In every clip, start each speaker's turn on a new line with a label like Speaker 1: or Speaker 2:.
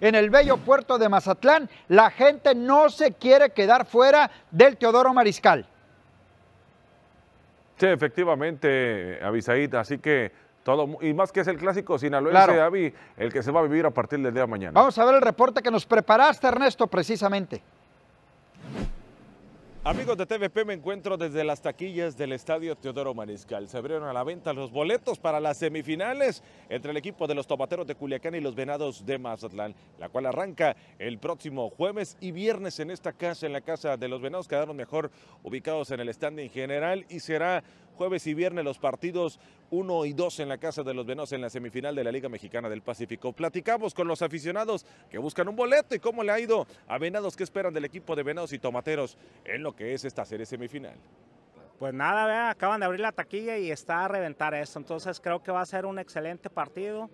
Speaker 1: en el bello puerto de Mazatlán. La gente no se quiere quedar fuera del Teodoro Mariscal.
Speaker 2: Sí, efectivamente, avisadita. así que todo, y más que es el clásico sinaloense, David, el que se va a vivir a partir del día de mañana. Vamos a ver el reporte que nos preparaste, Ernesto, precisamente. Amigos de TVP, me encuentro desde las taquillas del Estadio Teodoro Mariscal. Se abrieron a la venta los boletos para las semifinales entre el equipo de los Tomateros de Culiacán y los Venados de Mazatlán, la cual arranca el próximo jueves y viernes en esta casa, en la casa de los Venados. Quedaron mejor ubicados en el en general y será Jueves y viernes los partidos 1 y 2 en la Casa de los Venados en la semifinal de la Liga Mexicana del Pacífico. Platicamos con los aficionados que buscan un boleto y cómo le ha ido a Venados, que esperan del equipo de Venados y Tomateros en lo que es esta serie semifinal.
Speaker 3: Pues nada, acaban de abrir la taquilla y está a reventar esto. Entonces creo que va a ser un excelente partido,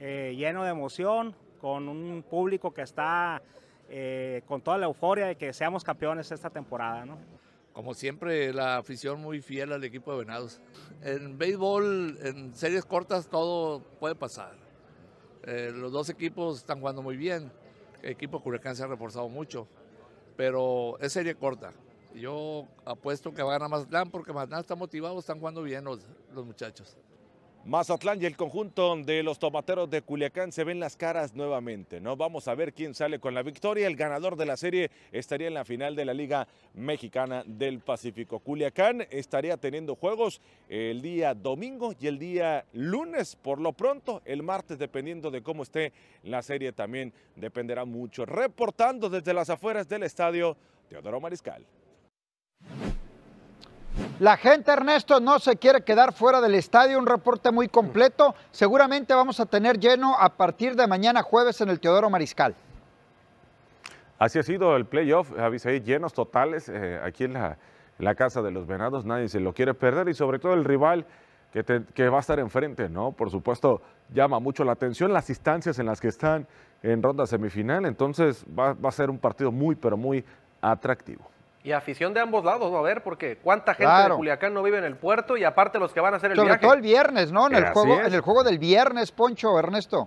Speaker 3: eh, lleno de emoción, con un público que está eh, con toda la euforia de que seamos campeones esta temporada. ¿no?
Speaker 2: como siempre, la afición muy fiel al equipo de Venados. En béisbol, en series cortas, todo puede pasar. Eh, los dos equipos están jugando muy bien. El equipo Culiacán se ha reforzado mucho, pero es serie corta. Yo apuesto que va a ganar Mazatlán porque Mazatlán está motivado, están jugando bien los muchachos. Mazatlán y el conjunto de los tomateros de Culiacán se ven las caras nuevamente, ¿no? Vamos a ver quién sale con la victoria. El ganador de la serie estaría en la final de la Liga Mexicana del Pacífico. Culiacán estaría teniendo juegos el día domingo y el día lunes, por lo pronto, el martes, dependiendo de cómo esté la serie, también dependerá mucho. Reportando desde las afueras del estadio, Teodoro Mariscal.
Speaker 1: La gente, Ernesto, no se quiere quedar fuera del estadio. Un reporte muy completo. Seguramente vamos a tener lleno a partir de mañana jueves en el Teodoro Mariscal.
Speaker 2: Así ha sido el playoff, ahí llenos totales eh, aquí en la, Casa de los Venados. Nadie se lo quiere perder y sobre todo el rival que, va a estar enfrente, ¿no? Por supuesto, llama mucho la atención las instancias en las que están en ronda semifinal. Entonces va a ser un partido muy, pero muy atractivo.
Speaker 3: Y afición de ambos lados, ¿no? A ver, porque cuánta gente de Culiacán no vive en el puerto y aparte los que van a hacer el Sobre todo el
Speaker 2: viernes,
Speaker 1: ¿no? En el, juego, en el juego del viernes, Poncho, Ernesto.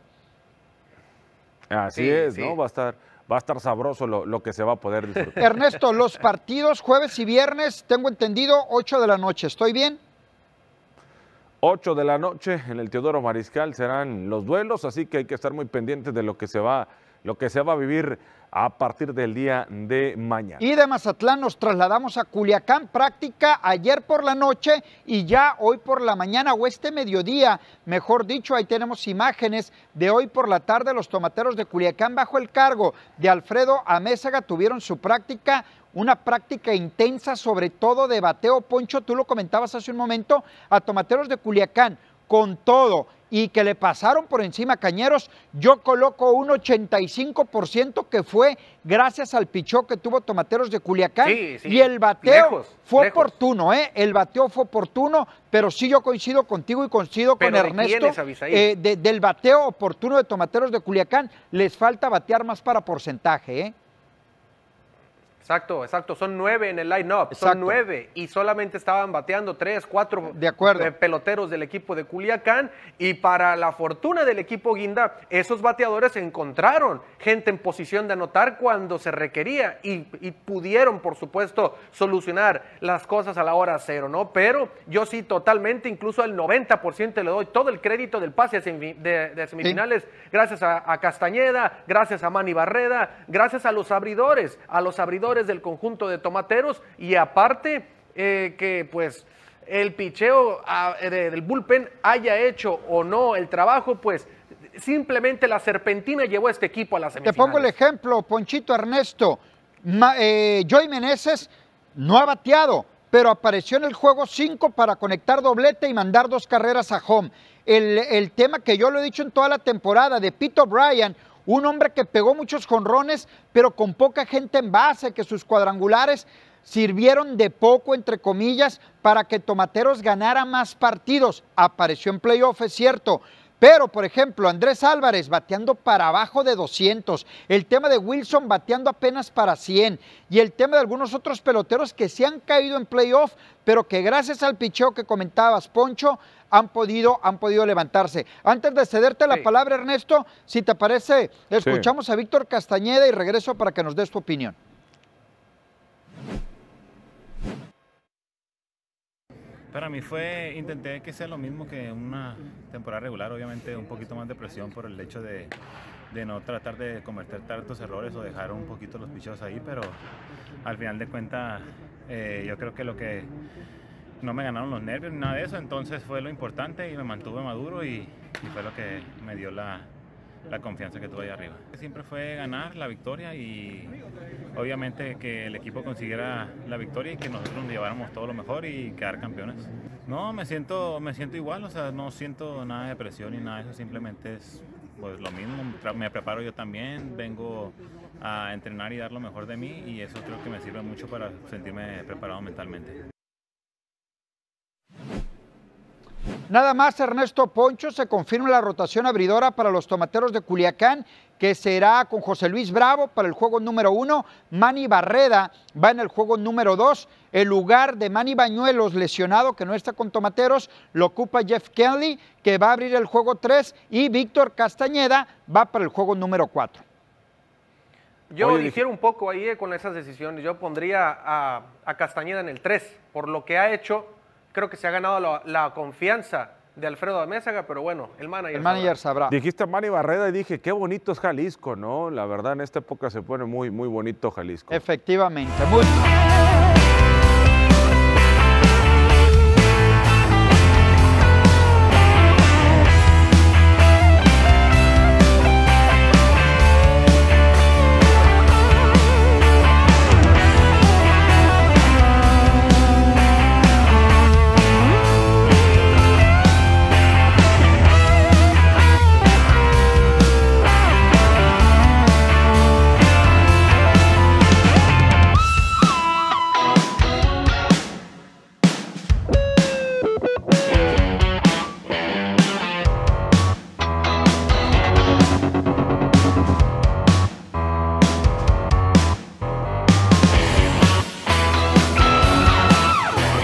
Speaker 2: Así es, ¿no? Va a estar, va a estar sabroso lo, que se va a poder disfrutar. Ernesto,
Speaker 1: los partidos jueves y viernes, tengo entendido, 8 de la noche, ¿estoy bien?
Speaker 2: 8 de la noche en el Teodoro Mariscal serán los duelos, así que hay que estar muy pendientes de lo que se va a lo que se va a vivir a partir del día de mañana. Y de Mazatlán nos trasladamos
Speaker 1: a Culiacán, práctica ayer por la noche y ya hoy por la mañana o este mediodía, mejor dicho, ahí tenemos imágenes de hoy por la tarde los tomateros de Culiacán bajo el cargo de Alfredo Amézaga tuvieron su práctica una práctica intensa, sobre todo de bateo. Poncho, tú lo comentabas hace un momento, a Tomateros de Culiacán, con todo, y que le pasaron por encima a Cañeros, yo coloco un 85% que fue gracias al pichó que tuvo Tomateros de Culiacán. y el bateo fue oportuno, ¿eh? El bateo fue oportuno, pero sí yo coincido contigo y coincido con Ernesto. Eh, del bateo oportuno de Tomateros de Culiacán, les falta batear más para porcentaje, ¿eh?
Speaker 3: Exacto, exacto. Son nueve en el line-up. Son nueve. Y solamente estaban bateando tres, cuatro de eh, peloteros del equipo de Culiacán. Y para la fortuna del equipo Guinda, esos bateadores encontraron gente en posición de anotar cuando se requería. Y, pudieron, por supuesto, solucionar las cosas a la hora cero, ¿no? Pero yo sí, totalmente, incluso al 90% le doy todo el crédito del pase de, semifinales. Gracias a, a Castañeda, gracias a Manny Barreda, gracias a los abridores, a los abridores del conjunto de tomateros y aparte eh, que pues el picheo ah, eh, del bullpen haya hecho o no el trabajo, pues simplemente la serpentina llevó a este equipo a la
Speaker 1: semifinal. Te pongo el ejemplo, Ponchito Ernesto. Eh, Joy Meneses no ha bateado, pero apareció en el juego 5 para conectar doblete y mandar dos carreras a home. El, el, tema que yo lo he dicho en toda la temporada de Pete O'Brien, un hombre que pegó muchos jonrones, pero con poca gente en base, que sus cuadrangulares sirvieron de poco, entre comillas, para que Tomateros ganara más partidos. Apareció en playoff, es cierto, pero, por ejemplo, Andrés Álvarez bateando para abajo de 200, el tema de Wilson bateando apenas para 100 y el tema de algunos otros peloteros que se han caído en playoff, pero que gracias al picheo que comentabas, Poncho, han podido, han podido levantarse. Antes de cederte la palabra, Ernesto, si te parece, escuchamos a Víctor Castañeda y regreso para que nos des tu opinión.
Speaker 2: Para mí fue, intenté que sea lo mismo que una temporada regular, obviamente un poquito más de presión por el hecho de, no tratar de cometer tantos errores o dejar un poquito los picheos ahí, pero al final de cuentas eh, yo creo que lo que no me ganaron los nervios ni nada de eso, entonces fue lo importante y me mantuve maduro y fue lo que me dio la, la confianza que tuve ahí arriba. Siempre fue ganar la victoria y obviamente que el equipo consiguiera la victoria y que nosotros nos lleváramos todo lo mejor y quedar campeones. No, me siento, me siento igual, o sea, no siento nada de presión ni nada eso, simplemente es pues lo mismo, me preparo yo también, vengo a entrenar y dar lo mejor de mí y eso creo que me sirve mucho para sentirme preparado mentalmente.
Speaker 1: Nada más, Ernesto Poncho, se confirma la rotación abridora para los tomateros de Culiacán, que será con José Luis Bravo para el juego número uno. Manny Barreda va en el juego número dos. El lugar de Manny Bañuelos, lesionado, que no está con tomateros, lo ocupa Jeff Kelly, que va a abrir el juego tres. Y Víctor Castañeda va para el juego número cuatro.
Speaker 3: Yo Oye, un poco ahí eh, con esas decisiones. Yo pondría a, Castañeda en el 3, por lo que ha hecho creo que se ha ganado la, confianza de Alfredo Amézaga, pero bueno, el manager. El manager sabrá. Dijiste
Speaker 2: a Manny Barreda y dije, qué bonito es Jalisco, ¿no? La verdad, en esta época se pone muy, muy bonito Jalisco. Efectivamente. Muy...